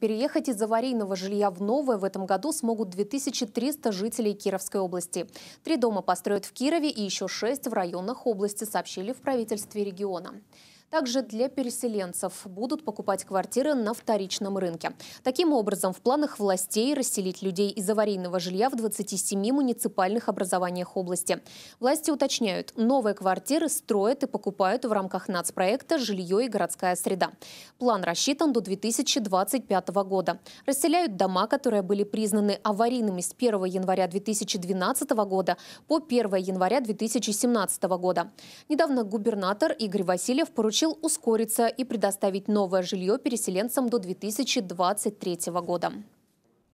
Переехать из аварийного жилья в новое в этом году смогут 2300 жителей Кировской области. Три дома построят в Кирове и еще шесть в районах области, сообщили в правительстве региона. Также для переселенцев будут покупать квартиры на вторичном рынке. Таким образом, в планах властей расселить людей из аварийного жилья в 27 муниципальных образованиях области. Власти уточняют, новые квартиры строят и покупают в рамках нацпроекта «Жилье и городская среда». План рассчитан до 2025 года. Расселяют дома, которые были признаны аварийными с 1 января 2012 года по 1 января 2017 года. Недавно губернатор Игорь Васильев поручил поручил ускориться и предоставить новое жилье переселенцам до 2023 года.